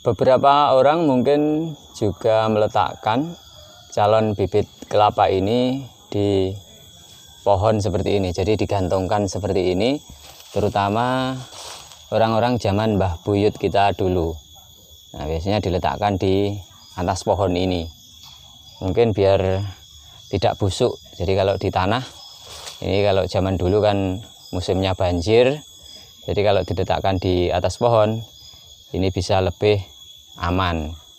Beberapa orang mungkin juga meletakkan calon bibit kelapa ini di pohon seperti ini. Jadi digantungkan seperti ini, terutama orang-orang zaman Mbah Buyut kita dulu. Nah, biasanya diletakkan di atas pohon ini. Mungkin biar tidak busuk. Jadi kalau di tanah ini kalau zaman dulu kan musimnya banjir. Jadi kalau diletakkan di atas pohon ini bisa lebih aman